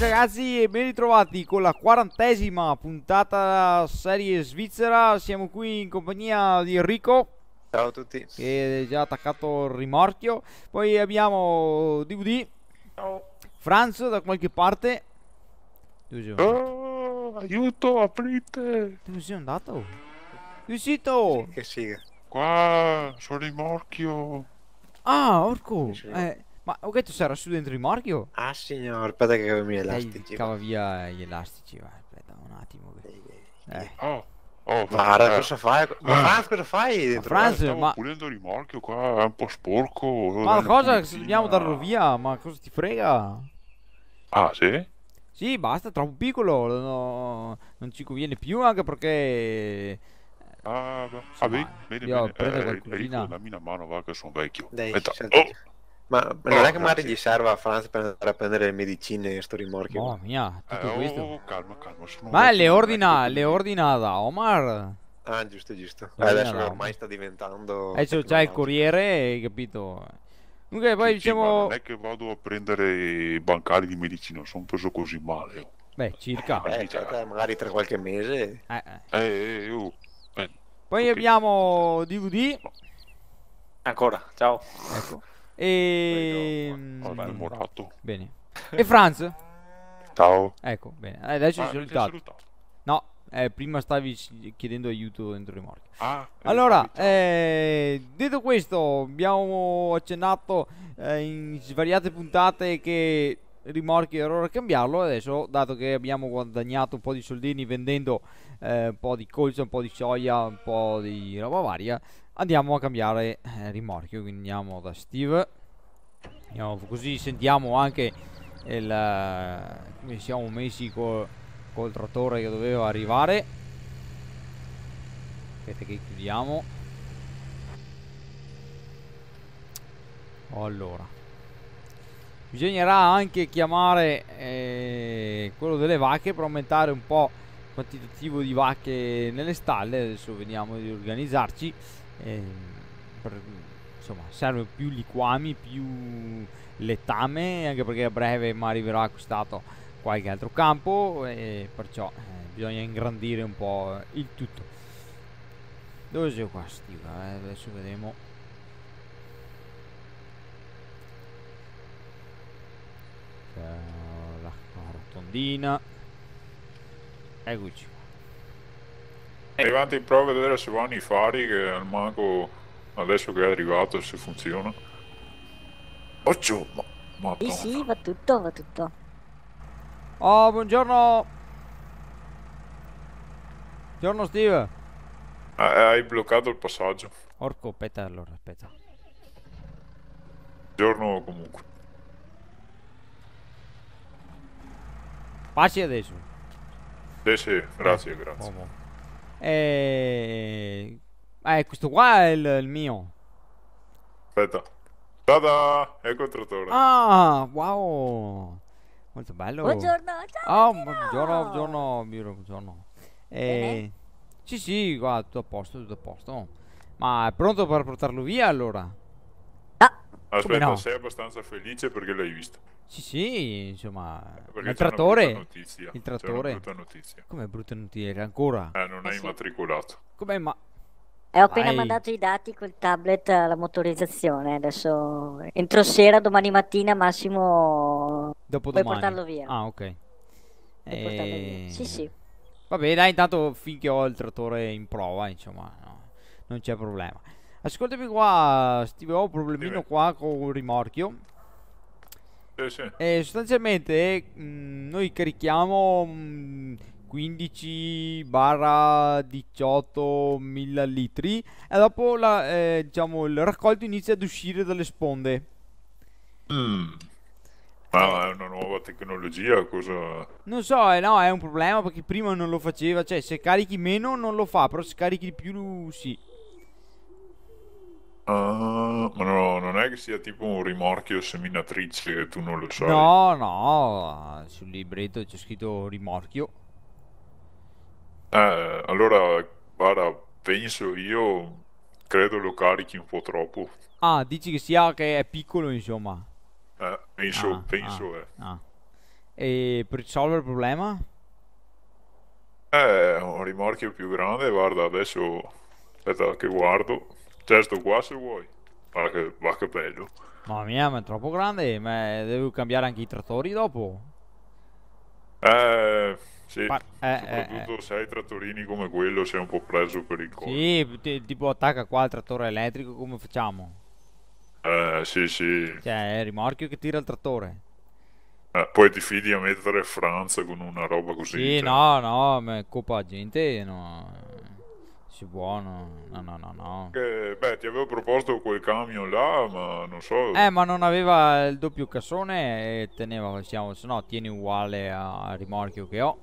ragazzi e ben ritrovati con la quarantesima puntata serie svizzera Siamo qui in compagnia di Enrico Ciao a tutti Che è già attaccato il rimorchio Poi abbiamo DVD Ciao Franz da qualche parte Dove sei oh, aiuto aprite Dove sei andato? Dove sei andato? Che siga Qua sono rimorchio. Ah, orco. Eh, ma ho detto sarà su dentro il rimorchio? Ah, signor, aspetta che cavo via gli elastici. Cava via gli elastici, vai, aspetta un attimo. Eh. Oh. Oh, Mara, eh. cosa fai? Ma eh. Franz, cosa fai? Dentro? Ma Franz, Stavo ma... pulendo il rimorchio qua, è un po' sporco. Ma cosa? Pulitina. Dobbiamo darlo via, ma cosa ti frega? Ah, sì? Sì, basta, troppo piccolo, no, non ci conviene più anche perché Ah, ah bene, bene, Io bene. Eh, Enrico, dammi una mano, va che sono vecchio. Dai, oh. Ma non oh, è che oh, magari gli serve a Franz per andare a prendere le medicine e sto rimorchio? Mamma boh, mia, tutto eh, oh, questo. calma, calma. Ma le ordina, le ordina da Omar. Ah, giusto, giusto. Eh, adesso no. ormai sta diventando. Adesso c'è il corriere, capito? Dunque, poi sì, diciamo. Sì, non è che vado a prendere i bancari di medicina, sono preso così male. Beh, circa. Eh, certo, certo, magari tra qualche mese. Eh, eh. eh, eh oh. Beh, Poi okay. abbiamo DVD. Ancora, ciao. Ecco. E... Ehm, ah, murato. bene. E Franz? Ciao. Ecco, bene. Eh, adesso ah, ci salutato. No, eh, prima stavi chiedendo aiuto dentro le morti. Ah, eh, allora, eh, detto questo, abbiamo accennato eh, in svariate puntate che rimorchi era a cambiarlo adesso dato che abbiamo guadagnato un po' di soldini vendendo eh, un po' di colza, un po' di soia, un po' di roba varia andiamo a cambiare eh, rimorchio quindi andiamo da Steve andiamo, così sentiamo anche il, come siamo messi col, col trattore che doveva arrivare aspetta che chiudiamo allora bisognerà anche chiamare eh, quello delle vacche per aumentare un po' il quantitativo di vacche nelle stalle adesso vediamo di organizzarci eh, per, insomma serve più liquami più letame anche perché a breve mi arriverà acquistato qualche altro campo e perciò eh, bisogna ingrandire un po' il tutto dove sei qua stiva eh, adesso vedremo Dina. Eccoci. È arrivato in prova a vedere se vanno i fari che al mago adesso che è arrivato se funziona. Occhio, ma... Madonna. Sì, sì, va tutto, va tutto. Oh, buongiorno. Buongiorno Steve. Ah, eh, hai bloccato il passaggio. Orco, aspetta allora, aspetta. Buongiorno comunque. Pace adesso. Sì, sì, grazie, grazie. Oh, E... Eh, eh, questo qua è il, il mio. Aspetta. Tada! È il controttore. Ah, wow! Molto bello. Buongiorno, ciao. Oh, buongiorno, buongiorno, Biro, buongiorno. Eh, sì, sì, qua tutto a posto, tutto a posto. Ma è pronto per portarlo via allora? Aspetta, no? sei abbastanza felice perché l'hai visto. Sì, sì, insomma. Eh, il trattore. Una Il trattore. Una brutta notizia. Com'è brutta notizia? Ancora? Eh, non eh hai sì. immatricolato. Com'è ma... Eh, ho appena Vai. mandato i dati col tablet alla eh, motorizzazione. Adesso entro sera, domani mattina, massimo. Dopo Puoi domani. portarlo via. Ah, ok. Puoi e... portarlo via. Eh, sì, sì. Vabbè, dai, intanto finché ho il trattore in prova, insomma, no, non c'è problema. Ascoltami qua, Steve, ho un problemino Deve. qua con un rimorchio. Eh, sì, sì. Eh, e sostanzialmente mh, mm, noi carichiamo 15 mm, barra 18 mila litri e dopo la, eh, diciamo, il raccolto inizia ad uscire dalle sponde. Mm. Ma è una nuova tecnologia, cosa... Non so, eh, no, è un problema perché prima non lo faceva, cioè se carichi meno non lo fa, però se carichi di più sì. Ah, ma no, non è che sia tipo un rimorchio seminatrice che tu non lo sai. No, no, sul libretto c'è scritto rimorchio. Eh, allora, guarda, penso io, credo lo carichi un po' troppo. Ah, dici che sia che è piccolo, insomma. Eh, penso, ah, penso, ah, eh. Ah. E per risolvere il problema? Eh, un rimorchio più grande, guarda, adesso... Aspetta che guardo. Certo, qua se vuoi. Ma che, ma che bello. Mamma mia, ma è troppo grande, ma devo cambiare anche i trattori dopo. Eh, sì. Pa eh, eh Soprattutto eh. se hai trattorini come quello sei un po' preso per il collo. Sì, tipo attacca qua il trattore elettrico, come facciamo? Eh, sì, sì. Cioè, è il rimorchio che tira il trattore. Eh, poi ti fidi a mettere Franza con una roba così. Sì, cioè. no, no, ma coppa gente, no dici buono. No, no, no, no. Che, beh, ti avevo proposto quel camion là, ma non so. Eh, ma non aveva il doppio cassone e teneva, diciamo, se no tieni uguale al rimorchio che ho.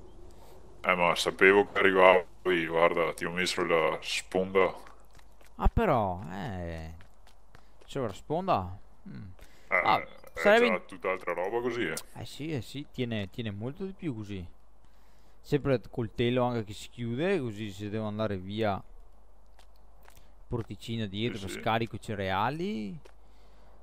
Eh, ma sapevo che arrivavi, guarda, ti ho messo la sponda. Ah, però, eh... Sovrasponda? Mm. Eh, ah, sarebbe... già tutt'altra roba così, eh. Eh sì, eh sì, tiene, tiene molto di più così sempre col telo anche che si chiude così se devo andare via porticina dietro sì, sì. scarico i cereali.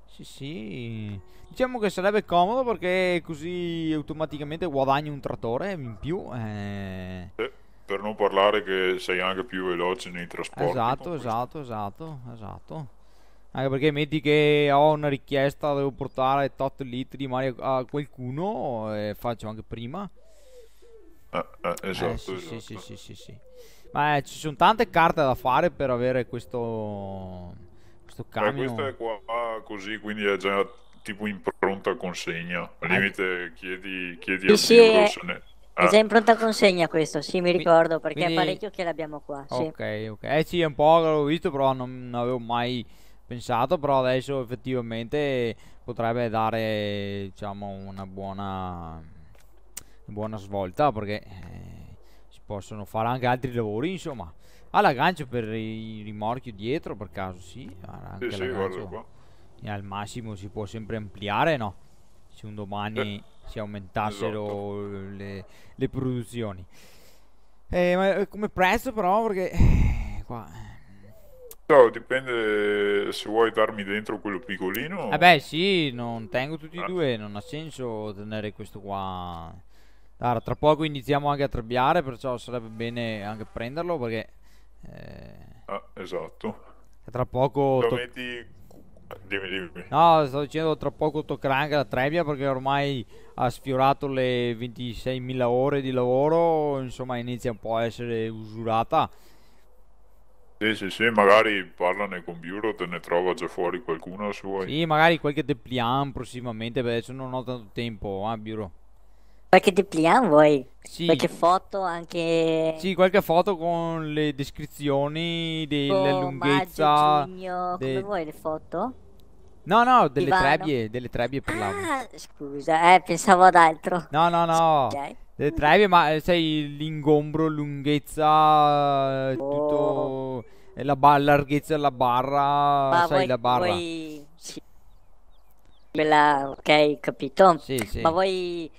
Sì, sì. Diciamo che sarebbe comodo perché così automaticamente guadagni un trattore in più. Eh. Eh, per non parlare che sei anche più veloce nei trasporti. Esatto, esatto, esatto, esatto. Anche perché metti che ho una richiesta, devo portare tot litri di Mario a qualcuno, e eh, faccio anche prima. Eh, eh, esatto, sì, esatto. sì, sì, sì, sì. sì. Beh, ci sono tante carte da fare per avere questo, questo camion. Beh, questa è qua così, quindi è già tipo in pronta consegna. Al eh. limite eh. chiedi, chiedi sì, a sì, è... Ah. È già ah. in pronta consegna questo, sì, mi ricordo, perché quindi... è parecchio che l'abbiamo qua. Sì. Ok, ok. Eh sì, è un po' che l'ho visto, però non, non avevo mai pensato, però adesso effettivamente potrebbe dare, diciamo, una buona, buona svolta, perché eh, possono fare anche altri lavori, insomma. Ha l'aggancio per il rimorchio dietro, per caso, sì. Anche sì, sì E al massimo si può sempre ampliare, no? Se un domani eh. si aumentassero esatto. le, le, produzioni. Eh, ma eh, come prezzo però, perché... Eh, qua... Eh. No, dipende se vuoi darmi dentro quello piccolino. Eh sì, non tengo tutti e ah. due, non ha senso tenere questo qua allora, tra poco iniziamo anche a trebbiare, perciò sarebbe bene anche prenderlo perché... Eh... Ah, esatto. Tra poco... to... metti... Dimmi, dimmi. No, sto dicendo tra poco toccherà anche la trebbia perché ormai ha sfiorato le 26.000 ore di lavoro, insomma inizia un po' a essere usurata. Sì, sì, sì, magari parlane con Bureau, te ne trova già fuori qualcuno se Sì, magari qualche depliant prossimamente, perché adesso non ho tanto tempo, eh, Bureau. Qualche DPA vuoi? Sì. Qualche foto anche... Sì, qualche foto con le descrizioni della oh, lunghezza... Maggio, giugno, de... come vuoi le foto? No, no, delle Ivano. trebbie, delle trebbie per Ah, scusa, eh, pensavo ad altro. No, no, no. Ok. Delle trebbie, ma eh, sai, l'ingombro, lunghezza, oh. tutto... Eh, la bar, larghezza della barra, ma sai, vuoi, la barra. Vuoi... Sì. Quella, ok, capito? Sì, sì. Ma vuoi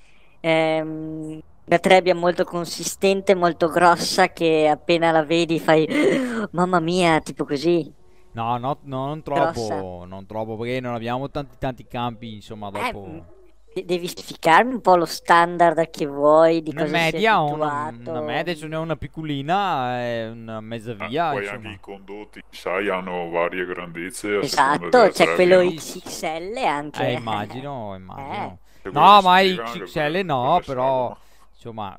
ehm, una trebbia molto consistente, molto grossa che appena la vedi fai mamma mia, tipo così. No, no, no non troppo, grossa. non troppo perché non abbiamo tanti tanti campi, insomma, eh, dopo. Eh, devi specificarmi un po' lo standard che vuoi di una cosa media, una, una, media, ce n'è una piccolina è eh, una mezza ah, via. Ah, poi insomma. anche i condotti, sai, hanno varie grandezze. Esatto, c'è cioè quello XXL anche. Eh, immagino, immagino. Eh. No, ma il XXL no, però insomma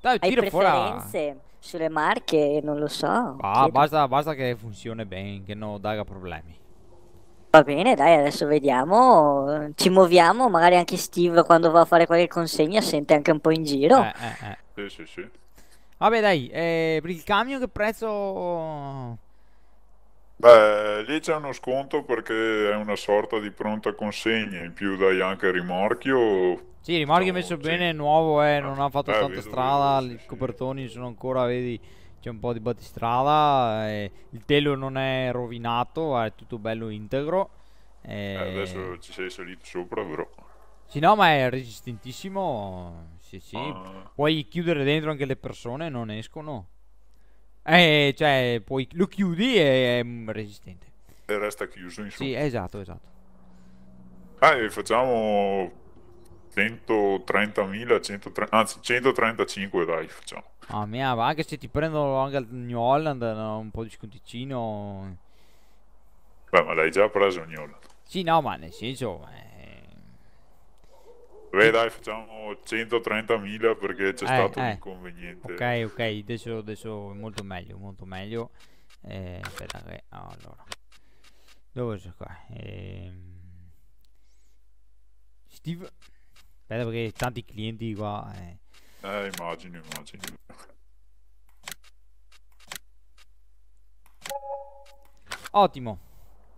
dai, Hai tiro fuori. sulle marche, non lo so. Ah, basta, basta, che funzioni bene, che non dà problemi. Va bene, dai, adesso vediamo. Ci muoviamo, magari anche Steve quando va a fare qualche consegna sente anche un po' in giro. Eh, eh, eh. Sì, sì, sì. Vabbè, dai, eh, per il camion che prezzo Beh, lì c'è uno sconto perché è una sorta di pronta consegna, in più dai anche il rimorchio. Sì, il rimorchio diciamo, invece sì. bene, è nuovo, eh, non ha fatto eh, tanta strada, i sì, copertoni sono ancora, vedi, c'è un po' di battistrada, eh, il telo non è rovinato, è tutto bello integro. Eh. eh, adesso ci sei salito sopra, però. Sì, no, ma è resistentissimo. Sì, sì. Ah. Puoi chiudere dentro anche le persone, non escono. Eh, cioè, poi lo chiudi e è mm, resistente. E resta chiuso, insomma. Sì, esatto, esatto. Ah, e facciamo 130.000, anzi 135 dai, facciamo. Ah, mia, ma anche se ti prendo anche il New Holland, un po' di sconticino... Beh, ma l'hai già preso il New Holland. Sì, no, ma nel senso... Eh Beh dai, facciamo 130.000 perché c'è eh, stato eh. un inconveniente. Ok, ok, adesso, adesso molto meglio, molto meglio. Eh, aspetta, che... allora. Dove c'è qua? Ehm, Steve. Aspetta perché tanti clienti qua... Eh, eh immagino, immagino. Ottimo.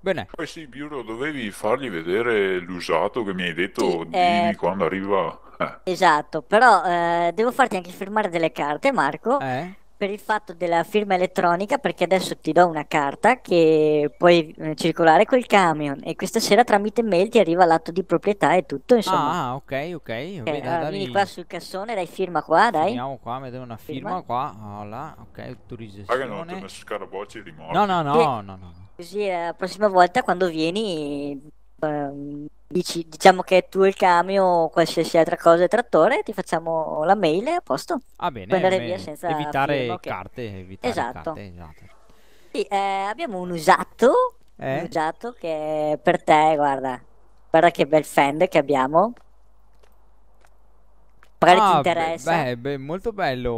Bene. Poi sì, Biuro, dovevi fargli vedere l'usato che mi hai detto sì, dimmi eh... quando arriva. Eh. Esatto, però eh, devo farti anche firmare delle carte, Marco. Eh? per il fatto della firma elettronica perché adesso ti do una carta che puoi eh, circolare col camion e questa sera tramite mail ti arriva l'atto di proprietà e tutto insomma. Ah, ah ok ok. Eh, allora, vieni qua sul cassone dai firma qua dai. Andiamo qua mi una firma, firma. qua. Voilà. Ah, ok autorizzazione. Paga non ti ho messo scarabocci di morte. No no no, che... no no no. Così eh, la prossima volta quando vieni, eh, dici, diciamo che è tu il camion o qualsiasi altra cosa, il trattore, ti facciamo la mail a posto. Ah bene, Puoi andare via senza evitare firma, okay. carte. Evitare esatto. Carte, esatto. Sì, eh, abbiamo un usato, eh? un usato che per te, guarda, guarda che bel fend che abbiamo. Magari ah, ti interessa. Beh, beh, molto bello.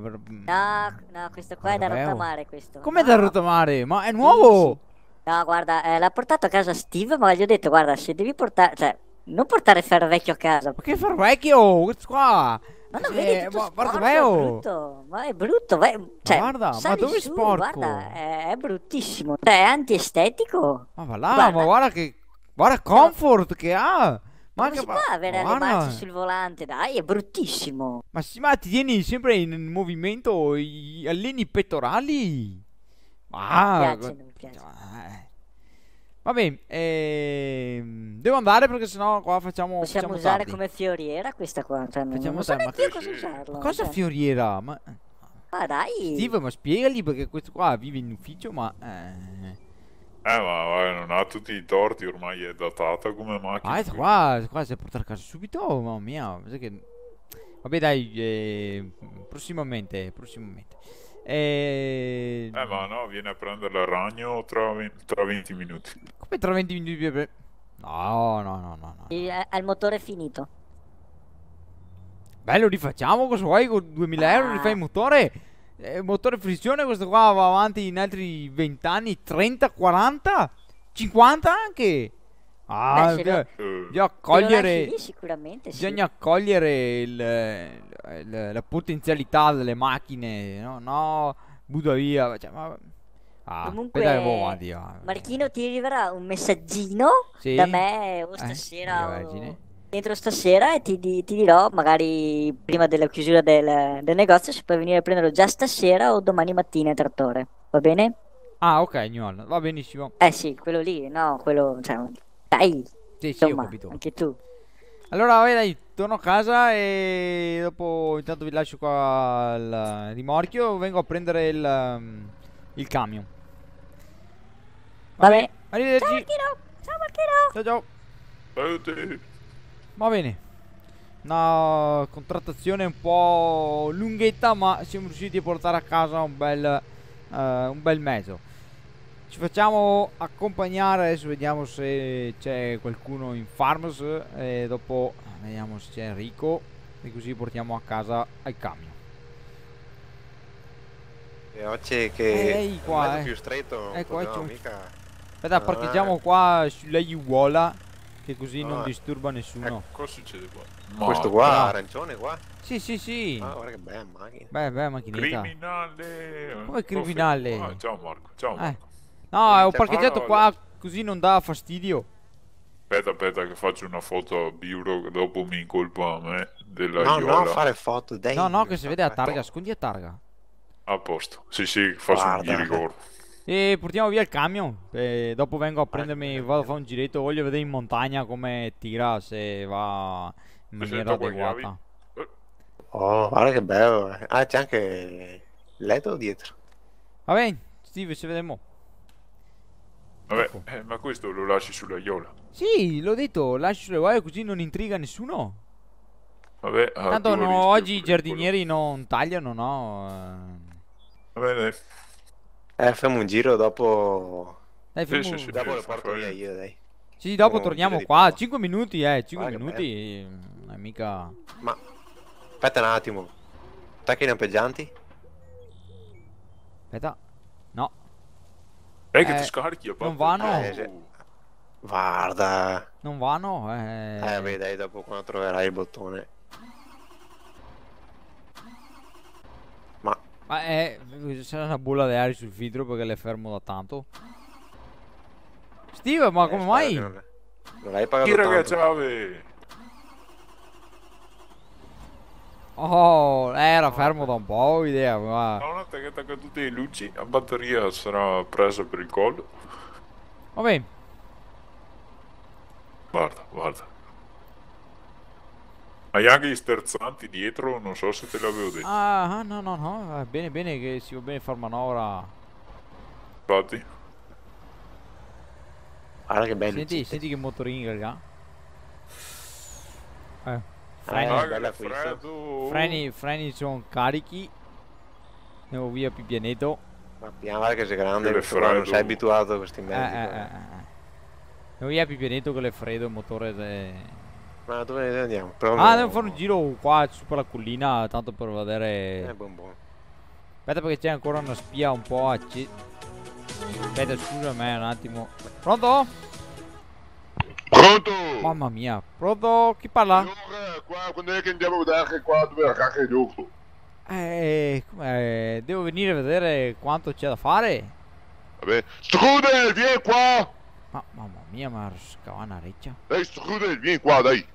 Mm. No, no, questo qua Davvero? è da oh. rottamare questo. Com'è no. da rottamare? Ma è nuovo! No, guarda, eh, l'ha portato a casa Steve, ma gli ho detto, guarda, se devi portare... Cioè, non portare ferro vecchio a casa. Ma che ferro vecchio? Questo qua... Ma non eh, vedi ma, guarda, sporco, è oh. brutto, ma è brutto, ma cioè, guarda, ma dove su, sporco? Guarda, è, è bruttissimo, cioè, è antiestetico. Ma va là, guarda. ma guarda che, guarda comfort no. che ha. Ma non si può avere le mani sul volante, dai, è bruttissimo. Ma, sì, ma ti tieni sempre in movimento, i, alleni i pettorali. Ah, non mi piace, non mi piace. Ah. Va bene, ehm, devo andare perché sennò qua facciamo. Possiamo facciamo usare tardi. come fioriera questa qua. Cioè facciamo non so ma cosa usarlo. Cosa cioè. fioriera? Ma... ma ah, dai. Steve, ma spiegali perché questo qua vive in ufficio, ma. Eh. Eh, ma non ha tutti i torti, ormai è datata come macchina. Ah, questa qua, qua si è portata a casa subito, oh, mamma mia. Che... Vabbè dai, eh, prossimamente, prossimamente. Eh... eh ma no, viene a prendere il ragno tra 20, tra 20 minuti. Come tra 20 minuti? No, no, no, no. no. Il, al eh, motore finito. Bello, rifacciamo cosa vuoi con 2000 euro, rifai il motore eh, motore frizione questo qua va avanti in altri 20 anni, 30, 40, 50 anche. Ah, Beh, bisogna, lo, bisogna eh. cogliere sicuramente bisogna sì. cogliere il, il, la potenzialità delle macchine, no? No, butta via, cioè, ma... Ah, Comunque, avanti, ah, Marchino, ti arriverà un messaggino sì? da me o eh, stasera. Eh, dentro stasera e ti, ti, dirò, magari prima della chiusura del, del, negozio, se puoi venire a prenderlo già stasera o domani mattina il trattore. Va bene? Ah, ok, Gnon, va benissimo. Eh sì, quello lì, no, quello. Cioè, dai. Sì, sì, Insomma, ho capito. Anche tu. Allora, vai, dai, torno a casa e dopo intanto vi lascio qua il rimorchio. Vengo a prendere il, mm, il camion. Va, va bene. Arrivederci. Ciao, Marchino. Ciao, Marchino. Ciao, ciao. Bye. Va bene Una contrattazione un po' lunghetta Ma siamo riusciti a portare a casa un bel, uh, un bel mezzo Ci facciamo accompagnare Adesso vediamo se c'è qualcuno in farms E dopo vediamo se c'è Enrico E così portiamo a casa il camion e oggi che eh, qua, è eh. più stretto, ecco, eh, mica... Aspetta, parcheggiamo qua sulla Iuola che così ah, non disturba nessuno. Eh, cosa succede qua? Morta. Questo qua, arancione qua? Sì, sì, sì. Ah, guarda che bella macchina. Beh, bella macchinetta. Criminale. Come criminale? Oh, ciao Marco, ciao eh. Marco. Eh. No, ho parcheggiato qua così non dà fastidio. Aspetta, aspetta che faccio una foto a Biuro dopo mi incolpa a me della No, Iola. no, fare foto, dai. No, no, che si vede a targa, scondi a targa. A posto. Sì, sì, faccio Guarda. un rigore. E portiamo via il camion e Dopo vengo a prendermi Vado a fare un giretto Voglio vedere in montagna come tira Se va in maniera adeguata Oh guarda che bello eh. Ah c'è anche Leto dietro Va bene Steve ci vediamo Vabbè ecco. eh, ma questo lo lasci sulla iola Sì l'ho detto Lasci sulle guaie così non intriga nessuno Vabbè ah, Tanto no, oggi i giardinieri quello. non tagliano no eh. Va bene eh, fammi un giro dopo... Dai, sì, sì, sì, dopo lo porto via io, dai. Sì, dopo oh, torniamo qua. 5 minuti, eh, 5 minuti. Eh. Non è mica... Ma... Aspetta un attimo. Attacchi lampeggianti? Aspetta. No. Eh, eh che ti eh, scarichi, papà. Non vanno. Eh, se... Guarda. Non vanno, eh. Eh, eh beh, dai, dopo quando troverai il bottone. Ma è... c'è una bulla di aria sul filtro perché le fermo da tanto. Steve, ma eh, come mai? Non, non hai pagato Tira che c'avevi. Oh, era fermo da un po' idea, ma... Non Ho attaccato con tutte le luci, la batteria sarà presa per il collo. Va bene. Guarda, guarda. Hai anche gli sterzanti dietro, non so se te l'avevo detto. Ah, ah, no, no, no, eh, bene, bene che si va bene far manovra. Infatti. Guarda che bello. Senti, senti che motorino, raga. Eh, eh, freni, ah, bella freddo. freni, freni sono carichi. Andiamo via più pianeto. Ma piano, guarda che sei grande, che questo, non sei abituato a questi eh, mezzi. Eh, eh, eh. Andiamo via più pianeto che le freddo, il motore... De... Ma dove andiamo? Però ah, devo fare un giro qua su per la collina, tanto per vedere... Eh, buon buon. Aspetta perché c'è ancora una spia un po' acci... Aspetta, scusa me un attimo. Pronto? Pronto? Mamma mia. Pronto? Chi parla? Signore, qua, quando è che andiamo a vedere qua dove la cacca è giusto? Eh, come... Devo venire a vedere quanto c'è da fare. Vabbè. Strudel, vieni qua! Ma, mamma mia, ma scava una reccia. Dai, Strudel, vieni qua, dai.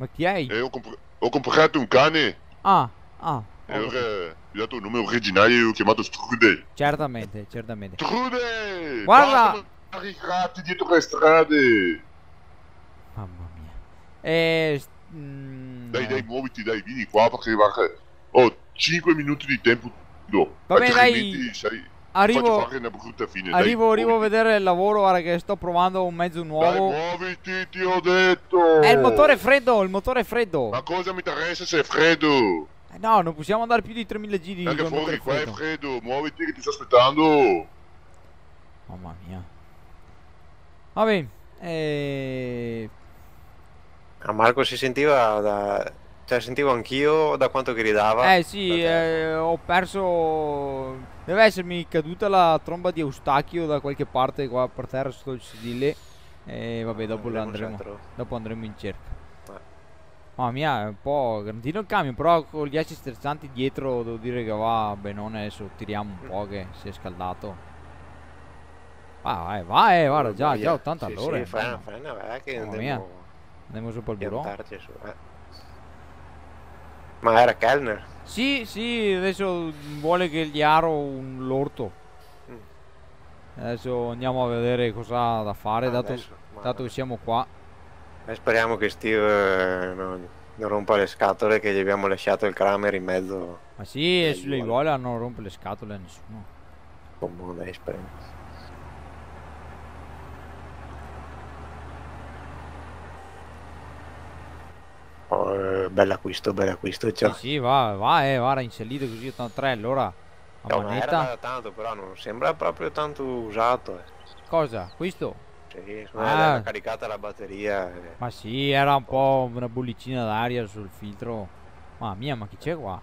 Maar jij? Hey, ook, op, ook op gaat um cane. Ah, ah. Eu, é, já tô no meu originário que mata os trude. Certamente, certamente. Trude! Guarda! Arricate dito restrade! Mamma mia. Eh... Dai, dai, muoviti, dai, vieni qua perché va... Ho 5 minuti di tempo. No, Va bene, dai! arrivo, fine, arrivo, arrivo a vedere il lavoro, guarda che sto provando un mezzo nuovo. Dai, muoviti, ti ho detto! È il motore freddo, il motore freddo! Ma cosa mi interessa se è freddo? Eh, no, non possiamo andare più di 3000 giri. Perché fuori, qua freddo. è freddo, muoviti che ti sto aspettando! Mamma mia. Vabbè, eh... A ah, Marco si sentiva da... Cioè, sentivo anch'io da quanto gridava. Eh sì, eh, ho perso Deve essermi caduta la tromba di Eustachio da qualche parte qua per terra sotto il sedile. E vabbè, dopo, lo andremo, dopo andremo in cerca. Eh. Mamma mia, è un po' grandino il camion, però con gli asci sterzanti dietro devo dire che va benone, adesso tiriamo un mm. po' che si è scaldato. Ah, vai, vai, vai, guarda, già, già 80 all'ora. Sì, sì, eh. frena, frena, vai che andiamo, andiamo su per il burò. Su, eh. Ma era Kellner? Sì, sì, adesso vuole che gli aro un l'orto. Mm. Adesso andiamo a vedere cosa ha da fare, ah, dato, adesso, dato che siamo qua. E speriamo che Steve eh, non, non, rompa le scatole che gli abbiamo lasciato il Kramer in mezzo. Ma sì, e sulle vuole non rompe le scatole a nessuno. Buon dai, Eh, bell'acquisto, bell'acquisto. Cioè. Sì, sì, va, va, eh, va, era inserito così 83 allora. A no, manetta. da tanto, però non sembra proprio tanto usato. Eh. Cosa? Questo? Sì, ah. era caricata la batteria. Eh. Ma sì, era un po' una bollicina d'aria sul filtro. Mamma mia, ma chi c'è qua?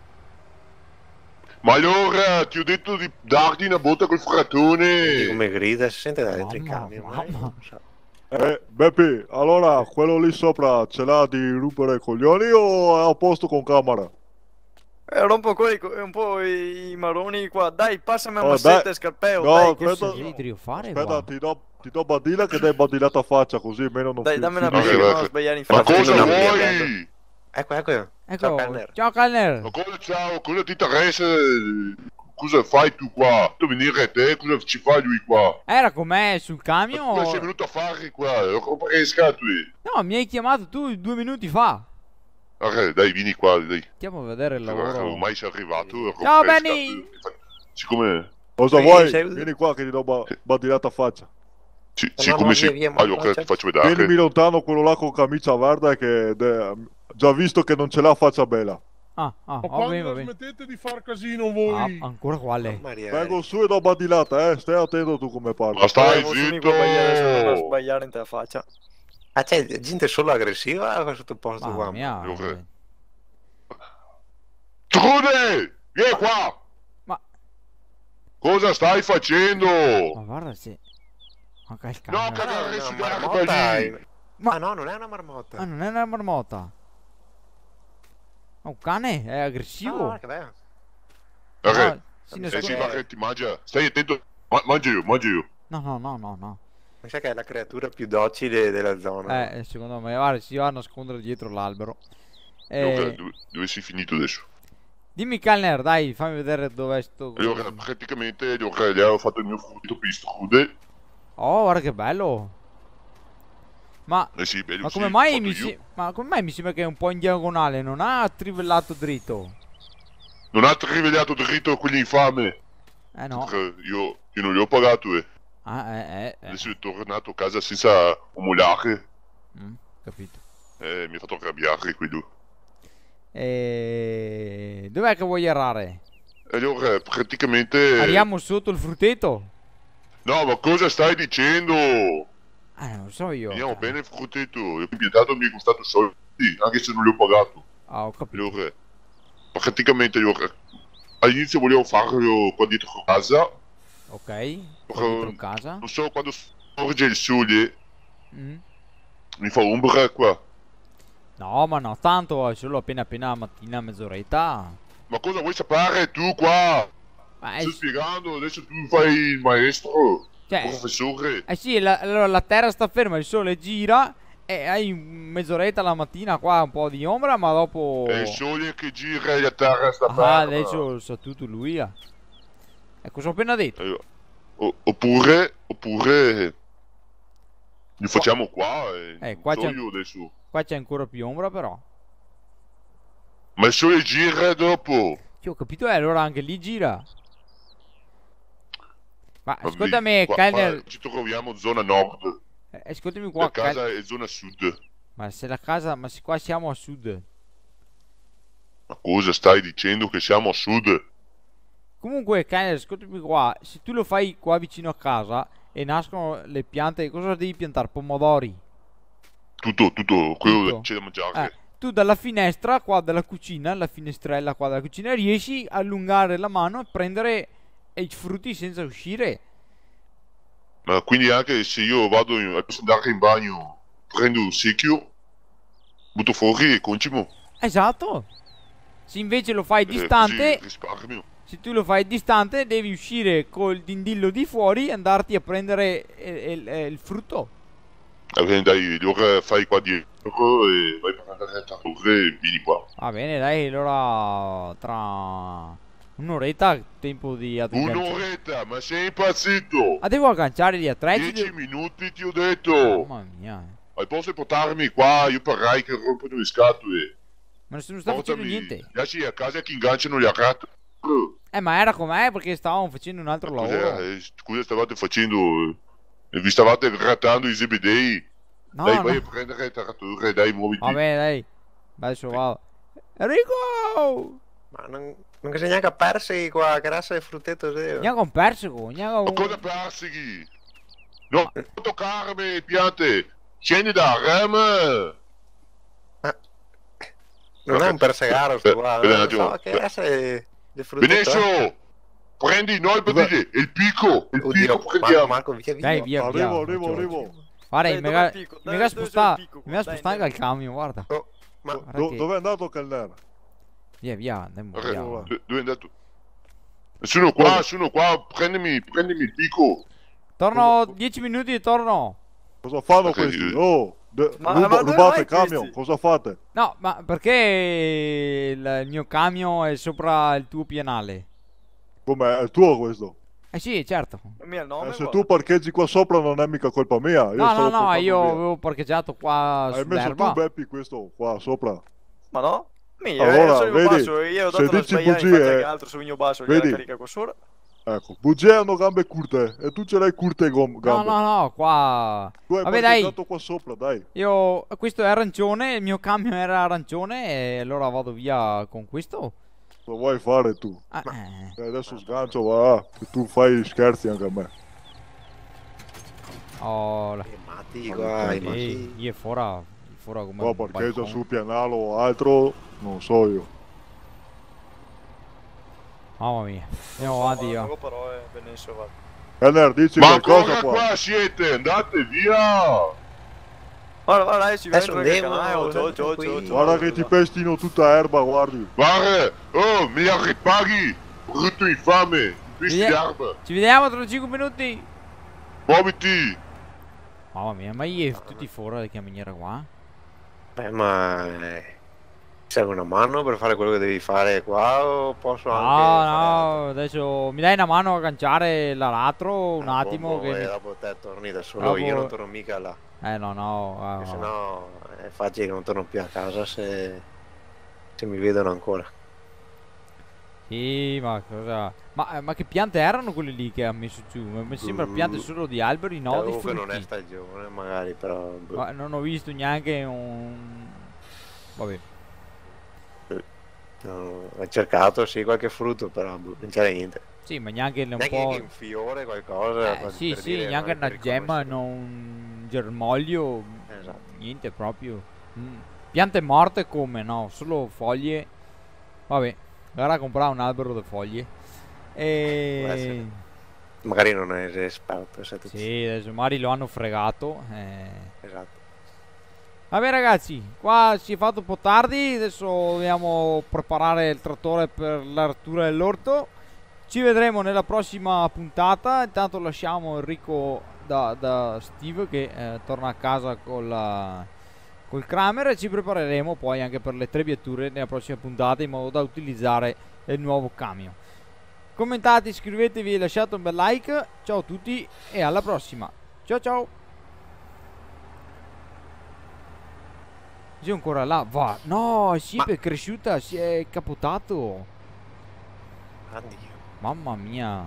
Ma allora ti ho detto di darti una botta col fratone! Come grida, si sente da dentro i camion. Mamma. Eh, Beppi, allora quello lì sopra ce l'ha di rompere i coglioni o è a posto con camera? Eh, rompo quelli, un po' i, i maroni qua. Dai, passami a oh, massetta dai. e scarpeo. No, dai, aspetta, che fare aspetta ti do, ti do badina che dai badilata faccia così almeno non Dai, dammi una badila okay, non sbagliare in faccia. Ma cosa ecco, ecco. vuoi? Ecco, ecco. ecco. Ciao, Calner. Ciao, Calner. Ma cosa ciao? Cosa ti interessa? cosa fai tu qua? Tu venire te, cosa ci fai lui qua? Era com'è sul camion? Cosa sei venuto a fare qua? Ho pescato lì. No, mi hai chiamato tu due minuti fa. Ok, ah, eh, dai, vieni qua, dai. Andiamo a vedere il eh, lavoro. Ormai sei arrivato. Ciao, Benny! Siccome... Cosa vuoi? Vieni qua che ti do una badinata faccia. Sì, sì, come si... Allora, ok, ti faccio vedere. Vieni lontano quello là con camicia verde che... Già visto che non ce l'ha faccia bella. Ah, ah, Ma ah, quando vabbè, smettete di far casino voi? Ah, ancora quale? Vengo su e do badilata, eh. Stai attento tu come parli. Ma stai eh, zitto! Non sbagliare in te la faccia. Ah, c'è cioè, gente solo aggressiva a questo posto qua. Mia, okay. Trude! Vieni qua! Ma... Cosa stai facendo? Ma guarda se... Ma calcare. No, cagare, no, no, marmotta. Lì. Ma... Ah, no, non è una marmotta. Ah, non è una marmotta. Ah, un cane? È aggressivo? Ah, che bello. Perché? Ah, no, sì, ma che ti mangia? Stai attento. Ma mangio io, mangio io. No, no, no, no, no. Mi sa che è la creatura più docile della zona. Eh, eh, secondo me, guarda, si va a nascondere dietro l'albero. E... dove, dove sei finito adesso? Dimmi Kalner, dai, fammi vedere dove è sto... Io eh, praticamente gli ho fatto il mio furto pistrude. Oh, guarda che bello! Eh ma, sì, ma, come si... ma, come mai mi sembra che è un po' in diagonale? Non ha trivellato dritto. Non ha trivellato dritto quell'infame. Eh no. Io, io, non gli ho pagato, eh. Ah, eh, eh, eh. Adesso è tornato a casa senza umulare. Mm, capito. Eh, mi ha fatto arrabbiare quello. E... Dov'è che vuoi errare? Allora, praticamente... Arriviamo sotto il frutteto? No, ma cosa stai dicendo? Ah, non é é eu so io. Andiamo eh. bene, contento. E vietato mi è costato soldi, anche se non li ho pagato. Ah, ho capito. Io, praticamente io, all'inizio volevo farlo qua dietro casa. Ok, qua dietro casa. Non so, quando sorge il sole mm. mi fa ombra qua. No, ma no, tanto è solo appena appena mattina, mezz'oretta. Ma cosa vuoi sapere tu qua? Ma è... Sto spiegando, adesso tu fai il maestro. Cioè, professore. Eh sì, allora la terra sta ferma, il sole gira e hai mezz'oretta la mattina qua un po' di ombra, ma dopo... È il sole che gira e la terra sta ah, ferma. Ah, adesso lo sa tutto lui. Eh. cosa ho appena detto. Eh, o, oppure, oppure... Li facciamo qua e... Eh, eh, qua c'è... So qua c'è ancora più ombra però. Ma il sole gira dopo. Io ho capito, eh, allora anche lì gira. Ma ascoltami, qua, Kellner... Ci troviamo zona nord. Eh, ascoltami qua, La casa Kellner... è zona sud. Ma se la casa... Ma se qua siamo a sud. Ma cosa stai dicendo che siamo a sud? Comunque, Kellner, ascoltami qua. Se tu lo fai qua vicino a casa e nascono le piante, cosa devi piantare? Pomodori? Tutto, tutto. Quello c'è da mangiare. Eh tu dalla finestra qua della cucina, la finestrella qua della cucina, riesci a allungare la mano e prendere e frutti senza uscire. Ma quindi anche se io vado in, andare in bagno, prendo un secchio, butto fuori e concimo. Esatto. Se invece lo fai eh, distante, se tu lo fai distante, devi uscire col dindillo di fuori e andarti a prendere eh, eh, il, il, eh, il frutto. Va bene, dai, allora fai qua dietro e vai a prendere il e vieni qua. Va bene, dai, allora tra Un'oretta tempo di agganciare. Un'oretta, ma sei impazzito! Ah, devo agganciare gli attrezzi? Dieci minuti ti ho detto! Oh, mamma mia! Ma eh. posso portarmi qua? Io parrai che rompono le scatole! Ma non sta Portami. facendo niente! Lasci a casa che inganciano gli attrezzi! Eh, ma era com'è perché stavamo facendo un altro ma lavoro! Eh, scusa, stavate facendo... Eh, vi stavate grattando i zebedei! No, dai, no. vai a prendere le trattore, dai, muoviti! Va bene, dai! Adesso vado! Enrico! Ma non... Ξενιάκα Πέρσικο, ακράσα φρουτέτο ζέο. Νιάκα Πέρσικο, νιάκα... Κόντα Πέρσικη. Non το κάρμε, πιάτε. Tieni da rem! Non è un persegaro sto qua. Beh, no, che essere Venecio! Prendi noi per dire il picco! Il Oddio, picco prendiamo! Marco, via, via. Dai, via, via. Arrivo, arrivo, arrivo. Guarda, mi ha spostato, mi ha spostato anche il camion, guarda. Oh, ma do, dove è andato Caldera? Via, via, andiamo. Okay. via. D dove è andato? Sono qua, sono qua, prendimi, prendimi, dico. Torno 10 minuti e torno. Cosa fanno okay. questi? Oh, de- ma, ruba, ma rubate il camion, cosa fate? No, ma perché il, il mio camion è sopra il tuo pianale? Com'è? È il tuo questo? Eh sì, certo. Nome, eh, se guarda. tu parcheggi qua sopra non è mica colpa mia. Io no, no, no, io mia. avevo parcheggiato qua Hai messo tu Beppi questo qua sopra. Ma no? Mia, allora, eh, io vedi, basso, io ho dato se dici bugie, altro sul mio basso, vedi, carica qua sopra. Ecco, bugie hanno gambe curte e tu ce l'hai curte gambe. No, no, no, qua... Tu hai Vabbè, dai. qua sopra, dai. Io, questo è arancione, il mio camion era arancione e allora vado via con questo. Lo vuoi fare tu? Ah, eh. adesso sgancio, va, che tu fai scherzi anche a me. Oh, la... Che matti, guai, matti. Io fora... Fora come... Qua parcheggia su pianalo o altro... Non lo so io. Mamma mia. Andiamo avanti io. Kenner, dici Ma qualcosa qua. qua siete, andate via! Guarda, guarda, ci vedo che canale, ciao, ciao, ciao, Guarda che ti pestino tutta erba, guardi. Guarda, oh, mi la ripaghi, brutto infame, visti erba. Ci vediamo tra 5 minuti. Muoviti. Mamma mia, ma io tutti fuori da che maniera qua? Beh, ma... Eh serve una mano per fare quello che devi fare qua o posso no, anche... No, no, adesso mi dai una mano a agganciare l'aratro un ah, attimo che... Mi... dopo te torni da solo, dopo... io non torno mica là. Eh no, no... Eh, ah, se no è facile che non torno più a casa se, se mi vedono ancora. Sì, ma cosa... Ma, eh, ma, che piante erano quelle lì che ha messo giù? Mi sembra mm. piante solo di alberi, no? Eh, di frutti. non è stagione magari, però... Boh. Ma non ho visto neanche un... Vabbè. No, ho cercato sì qualche frutto, però boh, non c'era niente. Sì, ma neanche, neanche un po'. un fiore, qualcosa. Eh, sì, sì, dire, neanche una gemma, non un germoglio. Esatto. Niente proprio. Mm. Piante morte come no? Solo foglie. Vabbè, allora comprare un albero di foglie. E... Magari non è esperto. Sì, adesso magari lo hanno fregato. Eh... Esatto. Vabbè ragazzi, qua si è fatto un po' tardi, adesso dobbiamo preparare il trattore per l'artura dell'orto. Ci vedremo nella prossima puntata, intanto lasciamo Enrico da, da Steve che eh, torna a casa con la, col Kramer e ci prepareremo poi anche per le trebbiature nella prossima puntata in modo da utilizzare il nuovo camion. Commentate, iscrivetevi, e lasciate un bel like, ciao a tutti e alla prossima. Ciao ciao! Zio ancora là, va. No, Sheep Ma... è cresciuta, si è capotato. Addio. Mamma mia.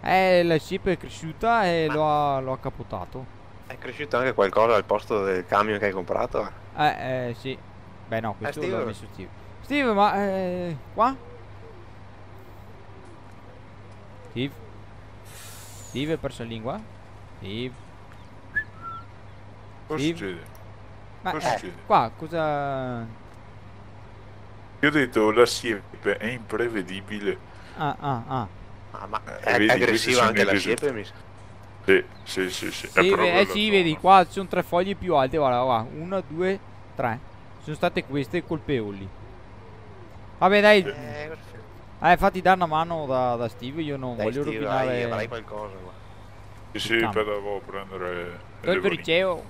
Eh, la Sheep è cresciuta e Ma... lo, ha, lo ha capotato. È cresciuto anche qualcosa al posto del camion che hai comprato? Eh, eh, sì. Beh, no, questo eh, l'ho messo Steve. Steve, ma... Eh, qua? Steve? Steve ha perso la lingua? Steve? Steve? Ma eh, qua cosa... Io ho detto la siepe è imprevedibile. Ah, ah, ah. ah ma eh, è, vedi, aggressiva anche la siepe, mi sa. Sì, sì, sì, sì. sì eh sì, vedi, qua ci sono tre foglie più alte, guarda, guarda, una, due, tre. Sono state queste colpevoli. Vabbè, dai. Eh, eh fatti dare una mano da, da Steve, io non dai, voglio Steve, rovinare... Dai, avrai qualcosa qua. Sì, sì, però devo prendere... Poi per il CEO.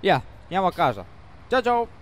Yeah. Minha uma casa. Tchau, tchau.